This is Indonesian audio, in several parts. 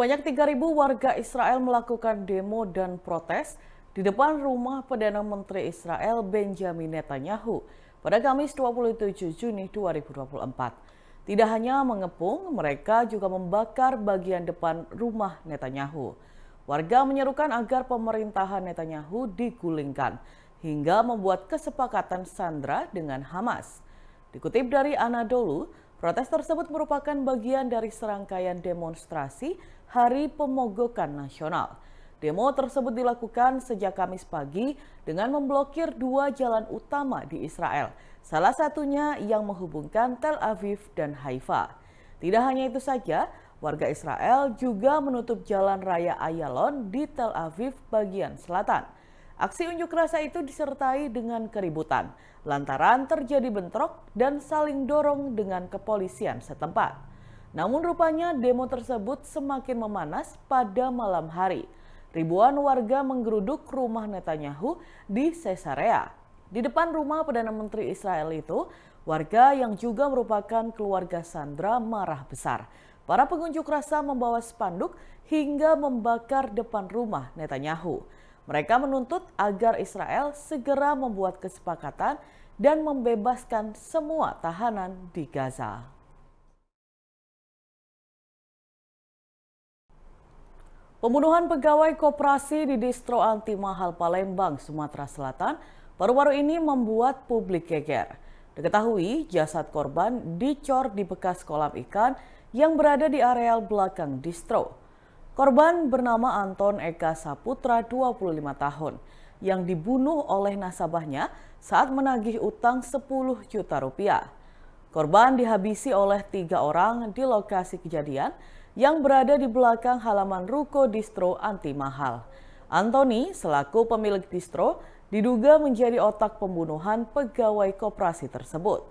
Sebanyak 3.000 warga Israel melakukan demo dan protes di depan rumah Perdana Menteri Israel Benjamin Netanyahu pada Kamis 27 Juni 2024. Tidak hanya mengepung, mereka juga membakar bagian depan rumah Netanyahu. Warga menyerukan agar pemerintahan Netanyahu digulingkan hingga membuat kesepakatan Sandra dengan Hamas. Dikutip dari Anadolu, Protes tersebut merupakan bagian dari serangkaian demonstrasi Hari Pemogokan Nasional. Demo tersebut dilakukan sejak Kamis pagi dengan memblokir dua jalan utama di Israel, salah satunya yang menghubungkan Tel Aviv dan Haifa. Tidak hanya itu saja, warga Israel juga menutup jalan raya Ayalon di Tel Aviv bagian selatan. Aksi unjuk rasa itu disertai dengan keributan, lantaran terjadi bentrok dan saling dorong dengan kepolisian setempat. Namun rupanya demo tersebut semakin memanas pada malam hari. Ribuan warga menggeruduk rumah Netanyahu di Caesarea. Di depan rumah Perdana Menteri Israel itu, warga yang juga merupakan keluarga Sandra marah besar. Para pengunjuk rasa membawa spanduk hingga membakar depan rumah Netanyahu. Mereka menuntut agar Israel segera membuat kesepakatan dan membebaskan semua tahanan di Gaza. Pembunuhan pegawai koperasi di distro anti mahal Palembang, Sumatera Selatan, baru-baru ini membuat publik geger. Diketahui jasad korban dicor di bekas kolam ikan yang berada di areal belakang distro. Korban bernama Anton Eka Saputra, 25 tahun, yang dibunuh oleh nasabahnya saat menagih utang 10 juta rupiah. Korban dihabisi oleh tiga orang di lokasi kejadian yang berada di belakang halaman ruko distro anti mahal. Antoni selaku pemilik distro, diduga menjadi otak pembunuhan pegawai koperasi tersebut.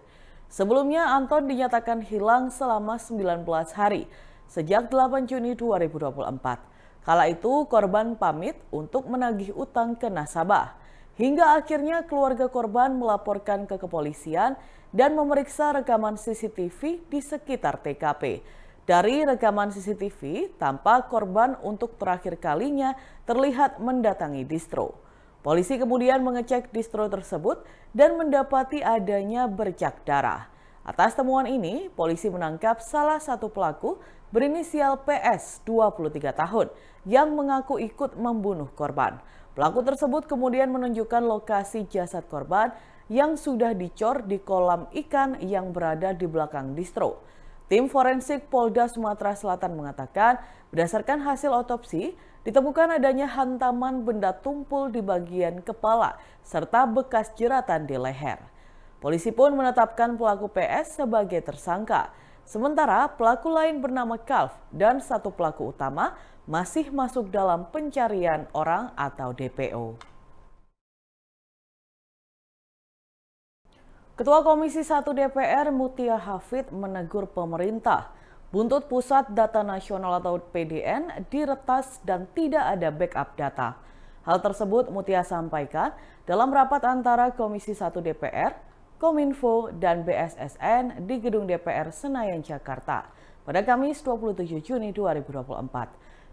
Sebelumnya, Anton dinyatakan hilang selama 19 hari, sejak 8 Juni 2024. Kala itu, korban pamit untuk menagih utang ke nasabah. Hingga akhirnya keluarga korban melaporkan ke kepolisian dan memeriksa rekaman CCTV di sekitar TKP. Dari rekaman CCTV, tampak korban untuk terakhir kalinya terlihat mendatangi distro. Polisi kemudian mengecek distro tersebut dan mendapati adanya bercak darah. Atas temuan ini, polisi menangkap salah satu pelaku berinisial PS 23 tahun yang mengaku ikut membunuh korban. Pelaku tersebut kemudian menunjukkan lokasi jasad korban yang sudah dicor di kolam ikan yang berada di belakang distro. Tim forensik Polda Sumatera Selatan mengatakan, berdasarkan hasil otopsi, ditemukan adanya hantaman benda tumpul di bagian kepala serta bekas jeratan di leher. Polisi pun menetapkan pelaku PS sebagai tersangka. Sementara pelaku lain bernama Kalf dan satu pelaku utama masih masuk dalam pencarian orang atau DPO. Ketua Komisi 1 DPR Mutia Hafid menegur pemerintah. Buntut Pusat Data Nasional atau PDN diretas dan tidak ada backup data. Hal tersebut Mutia sampaikan dalam rapat antara Komisi 1 DPR, Kominfo, dan BSSN di Gedung DPR Senayan, Jakarta pada Kamis 27 Juni 2024.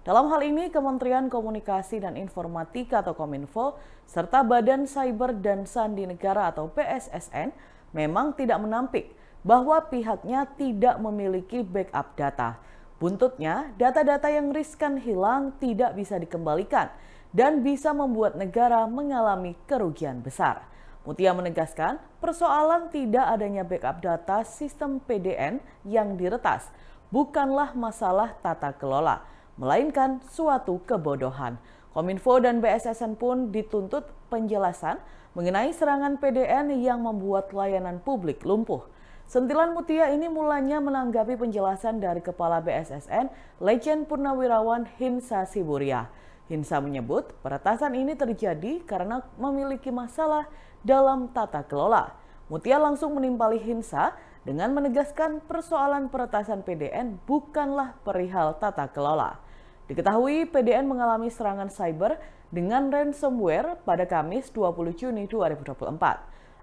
Dalam hal ini, Kementerian Komunikasi dan Informatika atau Kominfo serta Badan Cyber dan Sandi Negara atau PSSN memang tidak menampik bahwa pihaknya tidak memiliki backup data. Buntutnya, data-data yang riskan hilang tidak bisa dikembalikan dan bisa membuat negara mengalami kerugian besar. Mutia menegaskan, persoalan tidak adanya backup data sistem PDN yang diretas bukanlah masalah tata kelola, melainkan suatu kebodohan. Kominfo dan BSSN pun dituntut penjelasan mengenai serangan PDN yang membuat layanan publik lumpuh. Sentilan Mutia ini mulanya menanggapi penjelasan dari Kepala BSSN, Legend Purnawirawan Hinsa Siburia. Hinsa menyebut peretasan ini terjadi karena memiliki masalah dalam tata kelola. Mutia langsung menimpali Hinsa dengan menegaskan persoalan peretasan PDN bukanlah perihal tata kelola. Diketahui PDN mengalami serangan cyber dengan ransomware pada Kamis 20 Juni 2024.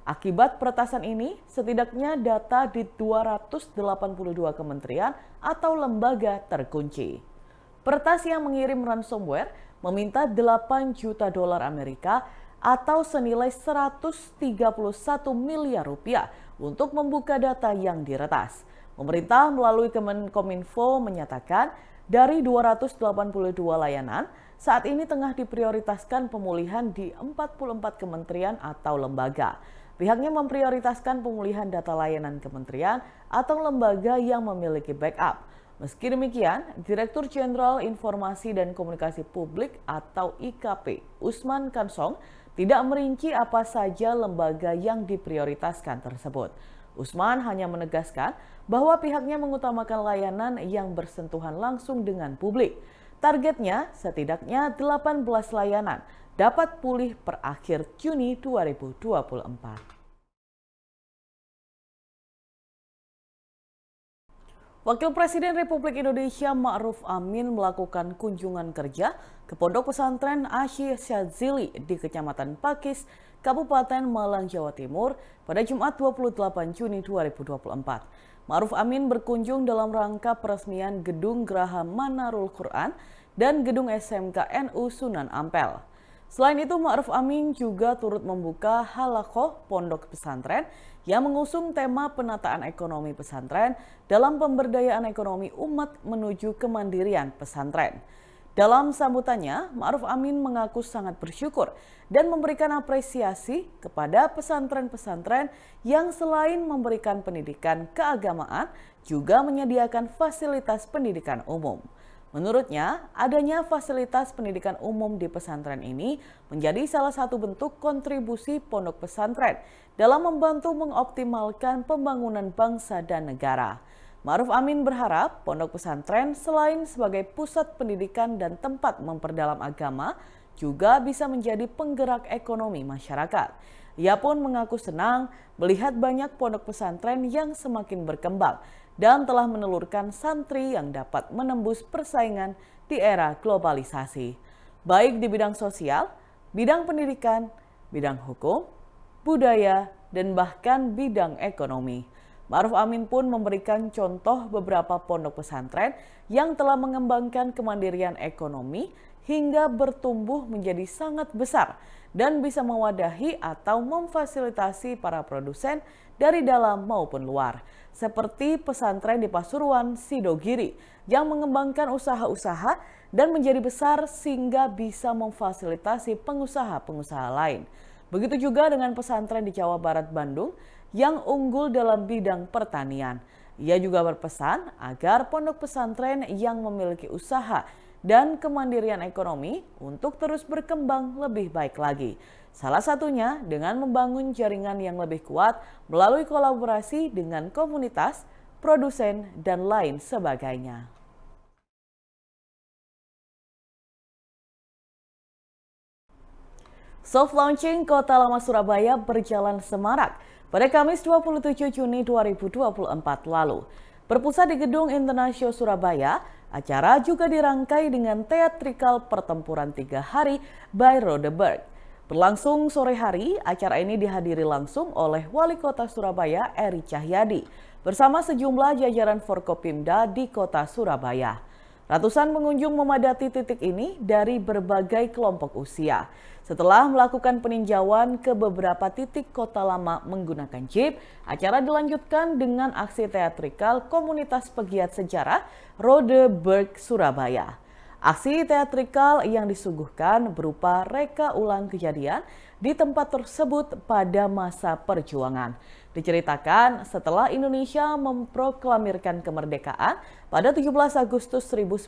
Akibat peretasan ini, setidaknya data di 282 kementerian atau lembaga terkunci. Peretas yang mengirim ransomware meminta 8 juta dolar Amerika atau senilai 131 miliar rupiah untuk membuka data yang diretas. Pemerintah melalui Kemenkominfo menyatakan dari 282 layanan, saat ini tengah diprioritaskan pemulihan di 44 kementerian atau lembaga. Pihaknya memprioritaskan pemulihan data layanan kementerian atau lembaga yang memiliki backup. Meski demikian, Direktur Jenderal Informasi dan Komunikasi Publik atau IKP, Usman Kansong, tidak merinci apa saja lembaga yang diprioritaskan tersebut. Usman hanya menegaskan bahwa pihaknya mengutamakan layanan yang bersentuhan langsung dengan publik. Targetnya setidaknya 18 layanan dapat pulih per akhir Juni 2024. Wakil Presiden Republik Indonesia Ma'ruf Amin melakukan kunjungan kerja ke Pondok Pesantren Ashi Syadzili di Kecamatan Pakis, Kabupaten Malang, Jawa Timur pada Jumat 28 Juni 2024. Ma'ruf Amin berkunjung dalam rangka peresmian Gedung Geraha Manarul Quran dan Gedung SMK NU Sunan Ampel. Selain itu, Ma'ruf Amin juga turut membuka halakoh pondok pesantren yang mengusung tema penataan ekonomi pesantren dalam pemberdayaan ekonomi umat menuju kemandirian pesantren. Dalam sambutannya, Ma'ruf Amin mengaku sangat bersyukur dan memberikan apresiasi kepada pesantren-pesantren yang selain memberikan pendidikan keagamaan juga menyediakan fasilitas pendidikan umum. Menurutnya, adanya fasilitas pendidikan umum di pesantren ini menjadi salah satu bentuk kontribusi pondok pesantren dalam membantu mengoptimalkan pembangunan bangsa dan negara. Maruf Amin berharap pondok pesantren selain sebagai pusat pendidikan dan tempat memperdalam agama, juga bisa menjadi penggerak ekonomi masyarakat. Ia pun mengaku senang melihat banyak pondok pesantren yang semakin berkembang dan telah menelurkan santri yang dapat menembus persaingan di era globalisasi, baik di bidang sosial, bidang pendidikan, bidang hukum, budaya, dan bahkan bidang ekonomi. Maruf Amin pun memberikan contoh beberapa pondok pesantren yang telah mengembangkan kemandirian ekonomi hingga bertumbuh menjadi sangat besar dan bisa mewadahi atau memfasilitasi para produsen dari dalam maupun luar, seperti pesantren di Pasuruan Sidogiri yang mengembangkan usaha-usaha dan menjadi besar sehingga bisa memfasilitasi pengusaha-pengusaha lain. Begitu juga dengan pesantren di Jawa Barat Bandung yang unggul dalam bidang pertanian. Ia juga berpesan agar pondok pesantren yang memiliki usaha dan kemandirian ekonomi untuk terus berkembang lebih baik lagi. Salah satunya dengan membangun jaringan yang lebih kuat melalui kolaborasi dengan komunitas, produsen, dan lain sebagainya. Soft launching Kota Lama Surabaya berjalan semarak pada Kamis 27 Juni 2024 lalu. Berpusat di Gedung Internasional Surabaya, Acara juga dirangkai dengan teatrikal pertempuran tiga hari by Rodeberg. Berlangsung sore hari, acara ini dihadiri langsung oleh Wali Kota Surabaya Eri Cahyadi bersama sejumlah jajaran Forkopimda di Kota Surabaya. Ratusan pengunjung memadati titik ini dari berbagai kelompok usia. Setelah melakukan peninjauan ke beberapa titik kota lama menggunakan jeep, acara dilanjutkan dengan aksi teatrikal komunitas pegiat sejarah Rodeberg Surabaya. Aksi teatrikal yang disuguhkan berupa reka ulang kejadian di tempat tersebut pada masa perjuangan. Diceritakan setelah Indonesia memproklamirkan kemerdekaan pada 17 Agustus 1945,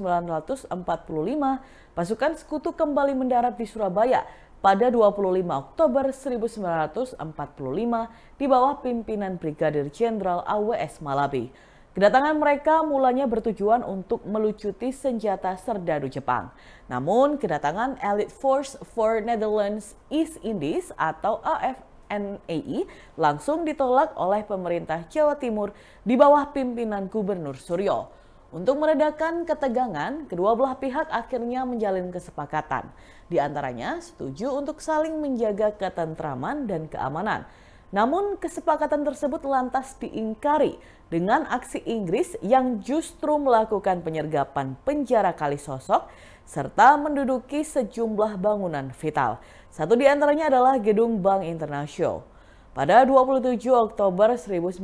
pasukan sekutu kembali mendarat di Surabaya pada 25 Oktober 1945 di bawah pimpinan Brigadir Jenderal AWS Malabi. Kedatangan mereka mulanya bertujuan untuk melucuti senjata serdadu Jepang. Namun, kedatangan Elite Force for Netherlands East Indies atau AFI NAI langsung ditolak oleh pemerintah Jawa Timur di bawah pimpinan Gubernur Suryo. Untuk meredakan ketegangan, kedua belah pihak akhirnya menjalin kesepakatan. Di antaranya setuju untuk saling menjaga ketentraman dan keamanan. Namun kesepakatan tersebut lantas diingkari dengan aksi Inggris yang justru melakukan penyergapan penjara kali sosok serta menduduki sejumlah bangunan vital. Satu di antaranya adalah Gedung Bank Internasional. Pada 27 Oktober 1945,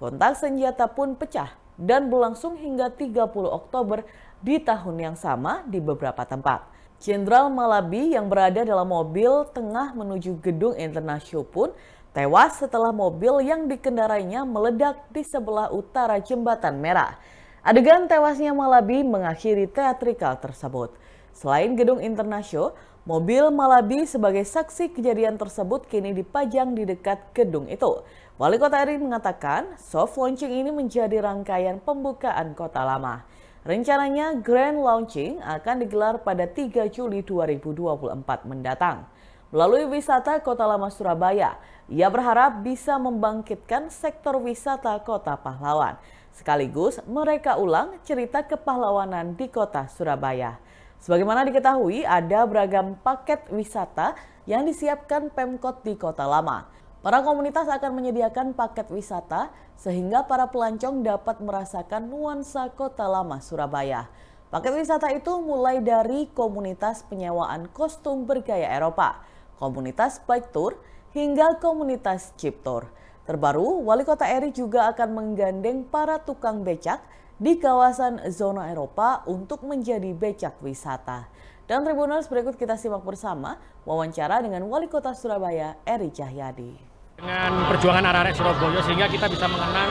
kontak senjata pun pecah dan berlangsung hingga 30 Oktober di tahun yang sama di beberapa tempat. Jenderal Malabi yang berada dalam mobil tengah menuju gedung internasional pun tewas setelah mobil yang dikendarainya meledak di sebelah utara jembatan merah. Adegan tewasnya Malabi mengakhiri teatrikal tersebut. Selain gedung internasional, Mobil Malabi sebagai saksi kejadian tersebut kini dipajang di dekat gedung itu. Wali Kota Erin mengatakan soft launching ini menjadi rangkaian pembukaan kota lama. Rencananya grand launching akan digelar pada 3 Juli 2024 mendatang. Melalui wisata Kota Lama Surabaya, ia berharap bisa membangkitkan sektor wisata Kota Pahlawan, sekaligus mereka ulang cerita kepahlawanan di Kota Surabaya. Sebagaimana diketahui, ada beragam paket wisata yang disiapkan Pemkot di Kota Lama. Para komunitas akan menyediakan paket wisata sehingga para pelancong dapat merasakan nuansa Kota Lama Surabaya. Paket wisata itu mulai dari komunitas penyewaan kostum bergaya Eropa, komunitas bike tour, hingga komunitas chip tour. Terbaru, Wali Kota Eri juga akan menggandeng para tukang becak di kawasan zona Eropa untuk menjadi becak wisata. Dan Tribuners berikut kita simak bersama wawancara dengan Wali Kota Surabaya Eri Cahyadi. Dengan perjuangan arah-arah Surabaya sehingga kita bisa mengenang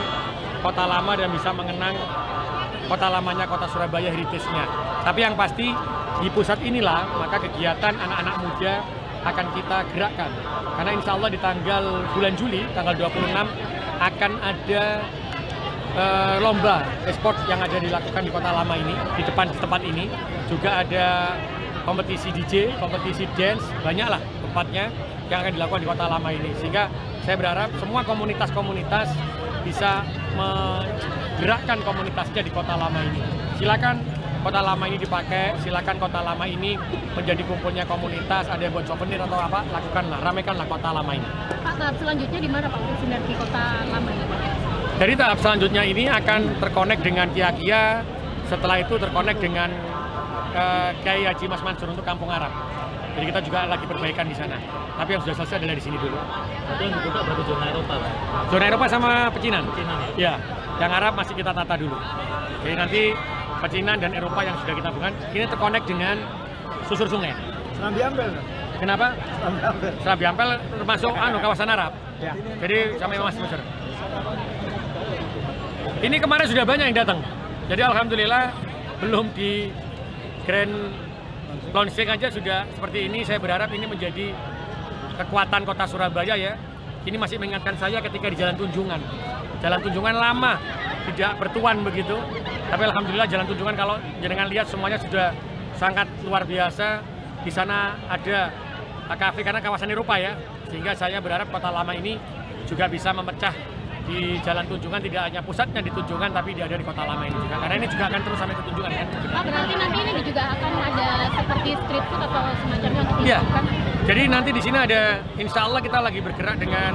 kota lama dan bisa mengenang kota lamanya kota Surabaya heritage-nya. Tapi yang pasti di pusat inilah maka kegiatan anak-anak muda akan kita gerakkan. Karena insya Allah di tanggal bulan Juli, tanggal 26, akan ada uh, lomba e-sport yang ada dilakukan di Kota Lama ini, di depan di tempat ini. Juga ada kompetisi DJ, kompetisi dance, banyaklah tempatnya yang akan dilakukan di Kota Lama ini. Sehingga saya berharap semua komunitas-komunitas bisa menggerakkan komunitasnya di Kota Lama ini. Silakan Kota Lama ini dipakai, silakan Kota Lama ini menjadi kumpulnya komunitas, ada buat souvenir atau apa, lakukanlah, ramekanlah Kota Lama ini. Pak, tahap selanjutnya di mana Pak sinergi Kota Lama ini? Jadi tahap selanjutnya ini akan terkonek dengan Kia-Kia, setelah itu terkonek dengan uh, Kiai Haji Mas Mansur untuk Kampung Arab. Jadi kita juga lagi perbaikan di sana. Tapi yang sudah selesai adalah di sini dulu. Itu yang dibuka baru zona Eropa, Pak? Zona Eropa sama Pecinan. Pecinan ya? ya. Yang Arab masih kita tata dulu. Jadi nanti Pecinan dan Eropa yang sudah kita bukan, ini terkonek dengan susur sungai. Serambi Ampel? Kenapa? Serambi Ampel Ampel termasuk anu, kawasan Arab. Ya. Jadi sampai Mas Mansur. Ini kemarin sudah banyak yang datang. Jadi alhamdulillah belum di grand launching aja sudah seperti ini. Saya berharap ini menjadi kekuatan kota Surabaya ya. Ini masih mengingatkan saya ketika di Jalan Tunjungan. Jalan Tunjungan lama tidak bertuan begitu. Tapi alhamdulillah Jalan Tunjungan kalau jenengan lihat semuanya sudah sangat luar biasa. Di sana ada kafe karena kawasan Eropa ya. Sehingga saya berharap kota lama ini juga bisa memecah di Jalan Tunjungan tidak hanya pusatnya di Tunjungan tapi ada di Kota Lama ini juga karena ini juga akan terus sampai ke Tunjungan kan. oh, berarti nanti ini juga akan ada seperti street food atau semacamnya untuk Iya. Jadi nanti di sini ada Insya Allah kita lagi bergerak dengan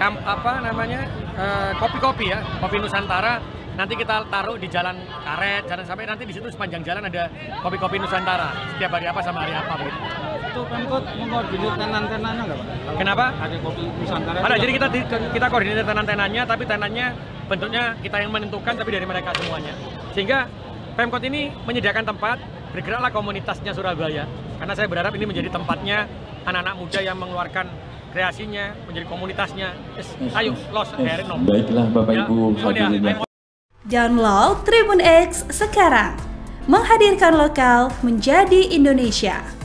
kamp, apa namanya eh, kopi-kopi uh, ya kopi Nusantara nanti kita taruh di jalan karet, jalan sampai nanti di situ sepanjang jalan ada kopi-kopi Nusantara setiap hari apa sama hari apa begitu itu Pemkot mengkoordinir tenan-tenannya nggak Pak? Kenapa? Ada kopi Nusantara. Ada, jadi kita kita koordinir tenan-tenannya, tapi tenannya bentuknya kita yang menentukan, tapi dari mereka semuanya. Sehingga Pemkot ini menyediakan tempat, bergeraklah komunitasnya Surabaya. Karena saya berharap ini menjadi tempatnya anak-anak muda yang mengeluarkan kreasinya, menjadi komunitasnya. Yes, yes, ayo, los, yes. Baiklah Bapak ya, Ibu. Ya, Download Tribun X sekarang. Menghadirkan lokal menjadi Indonesia.